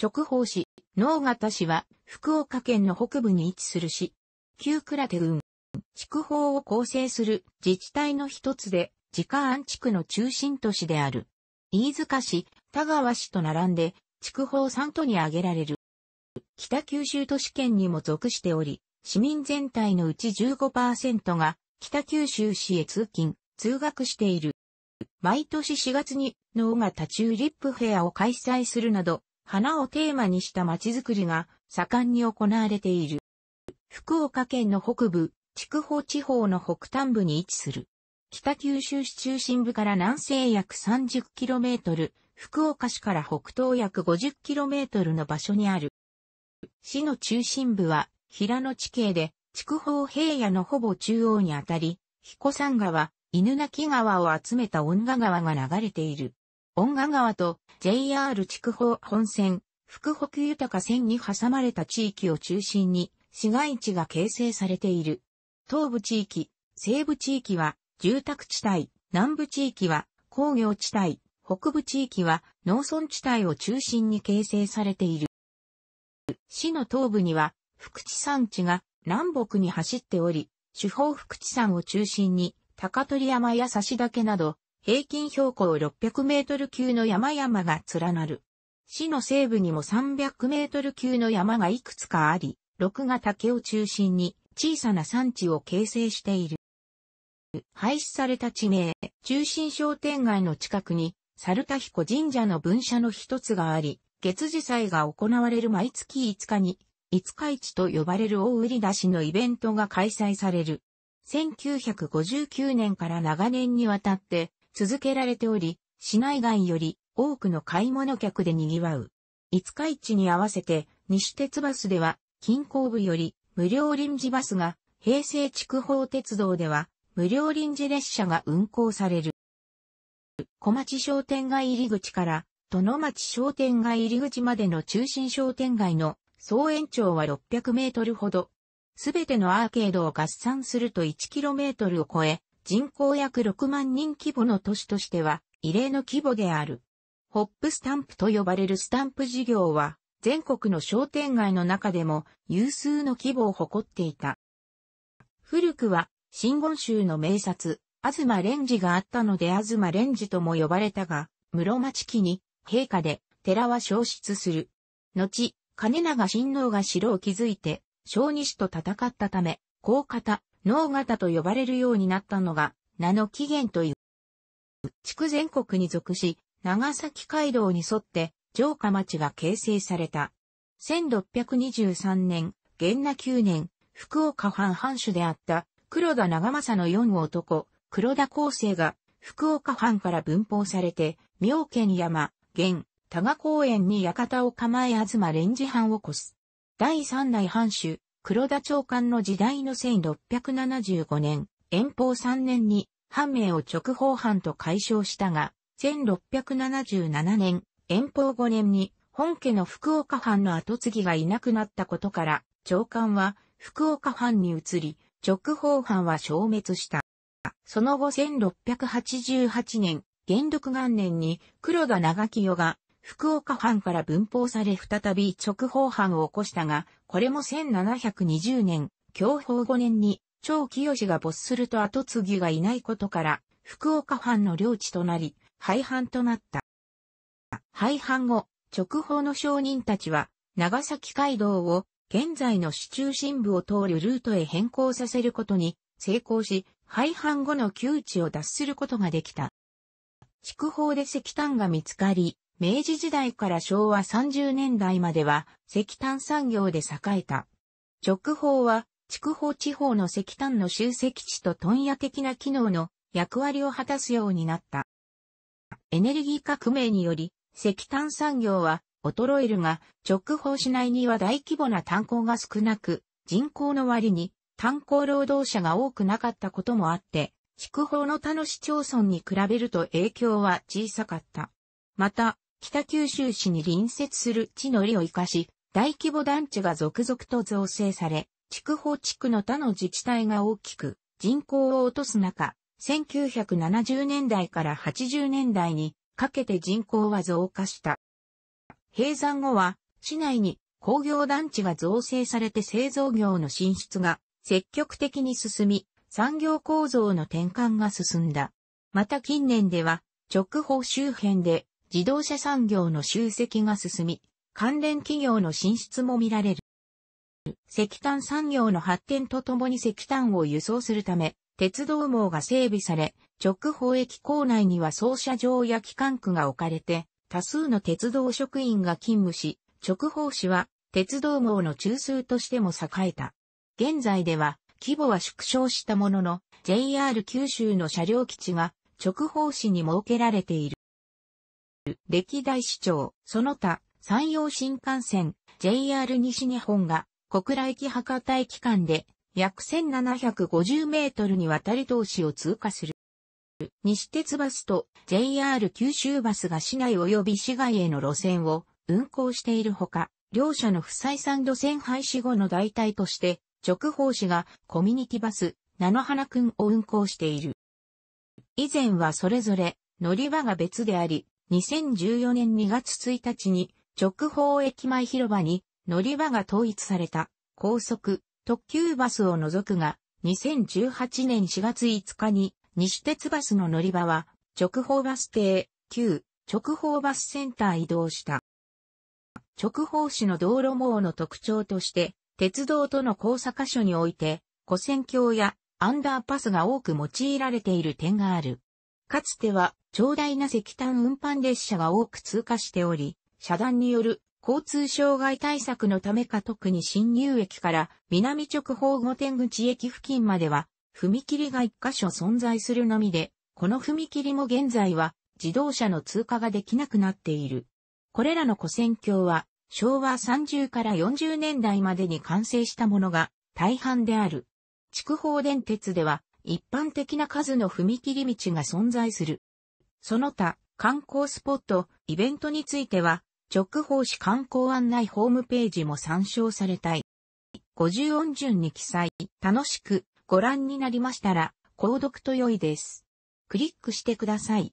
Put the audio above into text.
直方市、能形市は、福岡県の北部に位置する市、旧倉手郡、筑豊を構成する自治体の一つで、自家安地区の中心都市である。飯塚市、田川市と並んで、筑豊三都に挙げられる。北九州都市圏にも属しており、市民全体のうち15%が北九州市へ通勤、通学している。毎年4月に、能形チューリップフェアを開催するなど、花をテーマにした街づくりが盛んに行われている。福岡県の北部、筑豊地方の北端部に位置する。北九州市中心部から南西約 30km、福岡市から北東約 50km の場所にある。市の中心部は平野地形で、筑豊平野のほぼ中央にあたり、彦山川、犬鳴川を集めた恩賀川が流れている。音賀川と JR 筑豊本線、福北豊線に挟まれた地域を中心に市街地が形成されている。東部地域、西部地域は住宅地帯、南部地域は工業地帯、北部地域は農村地帯を中心に形成されている。市の東部には福地山地が南北に走っており、主峰福地山を中心に高取山や差し岳など平均標高600メートル級の山々が連なる。市の西部にも300メートル級の山がいくつかあり、六ヶ岳を中心に小さな山地を形成している。廃止された地名、中心商店街の近くに、猿田彦神社の分社の一つがあり、月次祭が行われる毎月5日に、五日市と呼ばれる大売り出しのイベントが開催される。1959年から長年にわたって、続けられており、市内外より多くの買い物客で賑わう。五日市に合わせて、西鉄バスでは、近郊部より無料臨時バスが、平成筑豊鉄道では、無料臨時列車が運行される。小町商店街入り口から、殿町商店街入り口までの中心商店街の総延長は600メートルほど。すべてのアーケードを合算すると1キロメートルを超え、人口約6万人規模の都市としては異例の規模である。ホップスタンプと呼ばれるスタンプ事業は全国の商店街の中でも有数の規模を誇っていた。古くは新言州の名刹、東レンジがあったので東レンジとも呼ばれたが、室町期に陛下で寺は消失する。後、金長親王が城を築いて、小西と戦ったため、う方、脳型と呼ばれるようになったのが、名の起源という。地区全国に属し、長崎街道に沿って、城下町が形成された。1623年、元那9年、福岡藩藩主であった黒田長政の四男、黒田厚生が福岡藩から分封されて、妙見山、元、多賀公園に館を構え東連寺藩を越す。第三代藩主、黒田長官の時代の1675年、延宝3年に藩名を直方藩と解消したが、1677年、延宝5年に本家の福岡藩の後継ぎがいなくなったことから、長官は福岡藩に移り、直方藩は消滅した。その後1688年、元禄元年に黒田長清が福岡藩から分封され再び直方藩を起こしたが、これも1720年、享保5年に、長清が没すると後継ぎがいないことから、福岡藩の領地となり、廃藩となった。廃藩後、直方の商人たちは、長崎街道を、現在の市中心部を通るルートへ変更させることに、成功し、廃藩後の窮地を脱することができた。筑豊で石炭が見つかり、明治時代から昭和30年代までは石炭産業で栄えた。直方は、筑豊地方の石炭の集積地と問屋的な機能の役割を果たすようになった。エネルギー革命により、石炭産業は衰えるが、直方市内には大規模な炭鉱が少なく、人口の割に炭鉱労働者が多くなかったこともあって、筑豊の他の市町村に比べると影響は小さかった。また、北九州市に隣接する地の利を生かし、大規模団地が続々と造成され、筑豊地区の他の自治体が大きく人口を落とす中、1970年代から80年代にかけて人口は増加した。閉山後は市内に工業団地が造成されて製造業の進出が積極的に進み、産業構造の転換が進んだ。また近年では直方周辺で自動車産業の集積が進み、関連企業の進出も見られる。石炭産業の発展とともに石炭を輸送するため、鉄道網が整備され、直方駅構内には操車場や機関区が置かれて、多数の鉄道職員が勤務し、直方市は鉄道網の中枢としても栄えた。現在では規模は縮小したものの、JR 九州の車両基地が直方市に設けられている。歴代市長、その他、山陽新幹線、JR 西日本が、小倉駅博多駅間で、約1750メートルにわたり通しを通過する。西鉄バスと JR 九州バスが市内及び市外への路線を運行しているほか、両社の不採算路線廃止後の代替として、直方市がコミュニティバス、菜の花くんを運行している。以前はそれぞれ乗り場が別であり、2014年2月1日に直方駅前広場に乗り場が統一された高速特急バスを除くが2018年4月5日に西鉄バスの乗り場は直方バス停旧直方バスセンター移動した。直方市の道路網の特徴として鉄道との交差箇所において古線橋やアンダーパスが多く用いられている点がある。かつては長大な石炭運搬列車が多く通過しており、遮断による交通障害対策のためか特に新入駅から南直方御天口駅付近までは踏切が一箇所存在するのみで、この踏切も現在は自動車の通過ができなくなっている。これらの古戦橋は昭和30から40年代までに完成したものが大半である。筑豊電鉄では一般的な数の踏切道が存在する。その他、観光スポット、イベントについては、直報紙、観光案内ホームページも参照されたい。50音順に記載、楽しくご覧になりましたら、購読と良いです。クリックしてください。